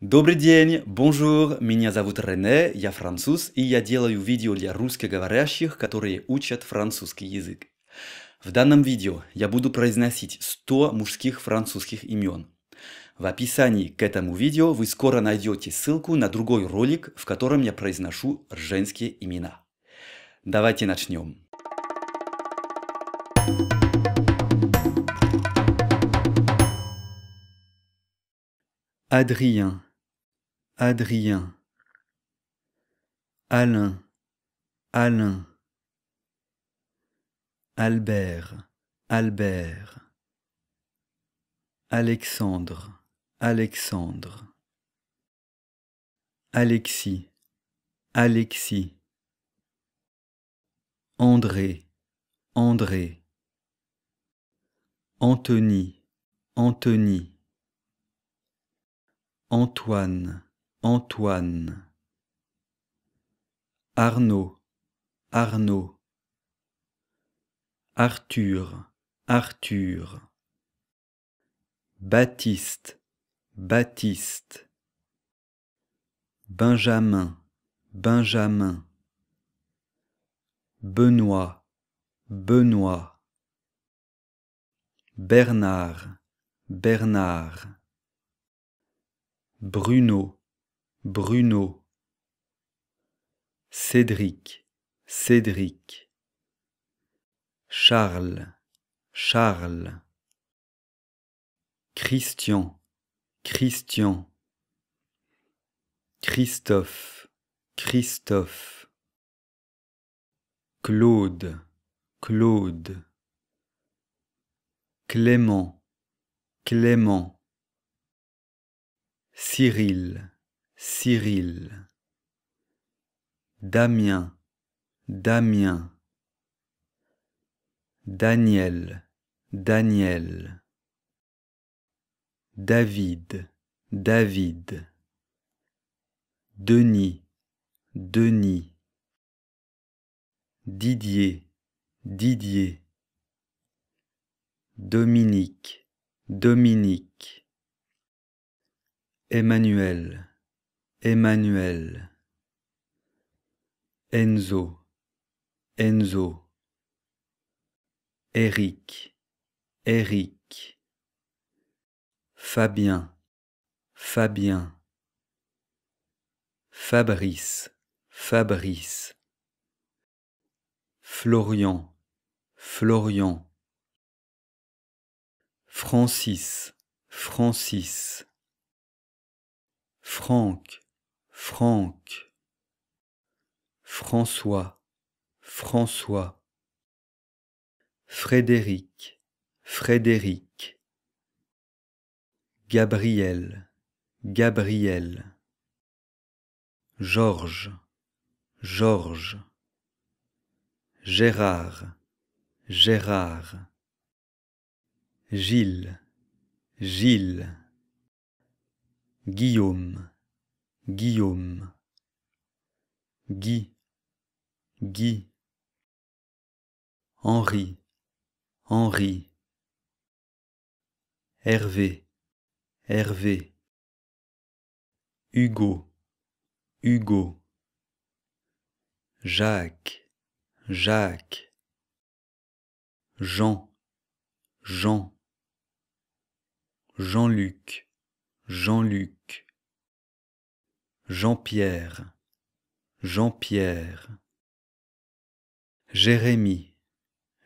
Добрый день, bonjour, меня зовут Рене, я француз, и я делаю видео для русскоговорящих, которые учат французский язык. В данном видео я буду произносить 100 мужских французских имен. В описании к этому видео вы скоро найдете ссылку на другой ролик, в котором я произношу женские имена. Давайте начнем. Adrien Adrien, Alain, Alain, Albert, Albert, Alexandre, Alexandre, Alexis, Alexis, André, André, Anthony, Anthony, Antoine, Antoine Arnaud Arnaud Arthur Arthur Baptiste Baptiste Benjamin Benjamin Benoît Benoît Bernard Bernard Bruno Bruno, Cédric, Cédric, Charles, Charles, Christian, Christian, Christophe, Christophe, Claude, Claude, Clément, Clément, Cyril, Cyril, Damien, Damien, Daniel, Daniel, David, David, Denis, Denis, Didier, Didier, Dominique, Dominique, Emmanuel, Emmanuel Enzo Enzo Eric Eric Fabien Fabien Fabrice Fabrice Florian Florian Francis Francis Franck Franck, François, François, Frédéric, Frédéric, Gabriel, Gabriel, Georges, Georges, Gérard, Gérard, Gilles, Gilles, Guillaume, Guillaume Guy Guy Henri Henri Hervé Hervé Hugo Hugo Jacques Jacques Jean Jean Jean-Luc Jean-Luc Jean-Pierre, Jean-Pierre, Jérémie,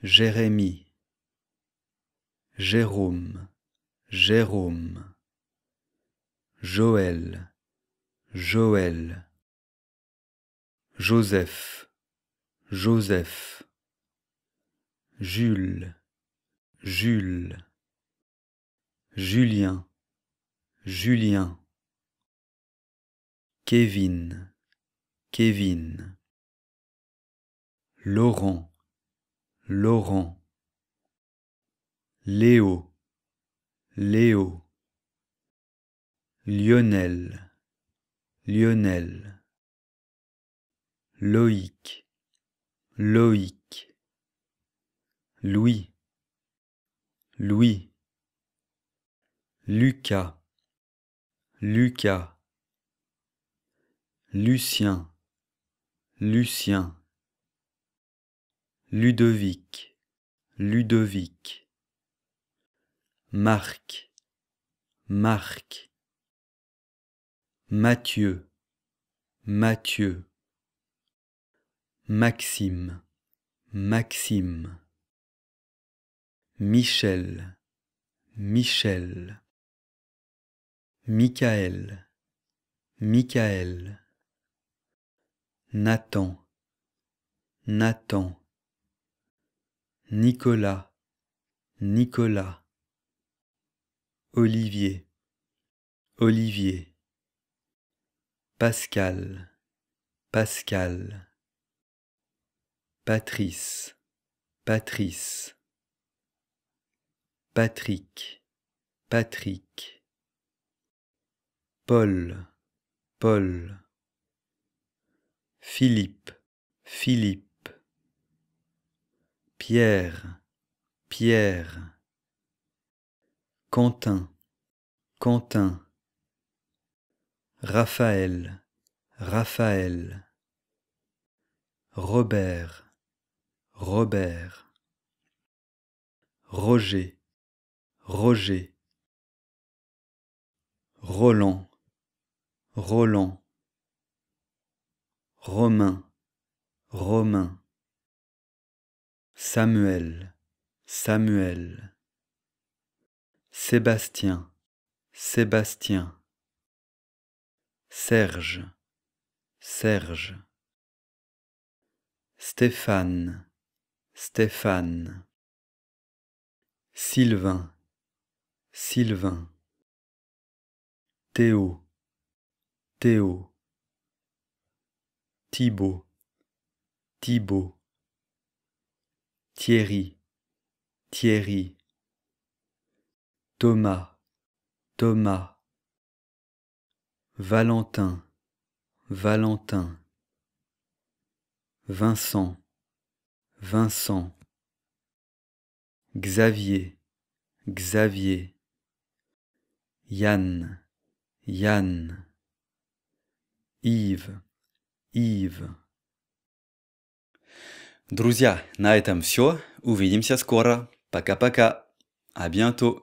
Jérémie, Jérôme, Jérôme, Joël, Joël, Joseph, Joseph, Jules, Jules, Julien, Julien, Kevin, Kevin. Laurent, Laurent. Léo, Léo. Lionel, Lionel. Loïc, Loïc. Louis, Louis. Lucas, Lucas. Lucien, Lucien, Ludovic, Ludovic, Marc, Marc, Mathieu, Mathieu, Maxime, Maxime, Michel, Michel, Michael, Michael Nathan, Nathan, Nicolas, Nicolas, Olivier, Olivier, Pascal, Pascal, Patrice, Patrice, Patrick, Patrick, Paul, Paul. Philippe, Philippe. Pierre, Pierre. Quentin, Quentin. Raphaël, Raphaël. Robert, Robert. Roger, Roger. Roland, Roland. Romain, Romain. Samuel, Samuel. Sébastien, Sébastien. Serge, Serge. Stéphane, Stéphane. Sylvain, Sylvain. Théo, Théo. Thibaut, Thibaut, Thierry, Thierry, Thomas, Thomas, Valentin, Valentin, Vincent, Vincent, Xavier, Xavier, Yann, Yann, Yves, Eve. Друзья, на этом все. Увидимся скоро. Пока-пока. А bientôt.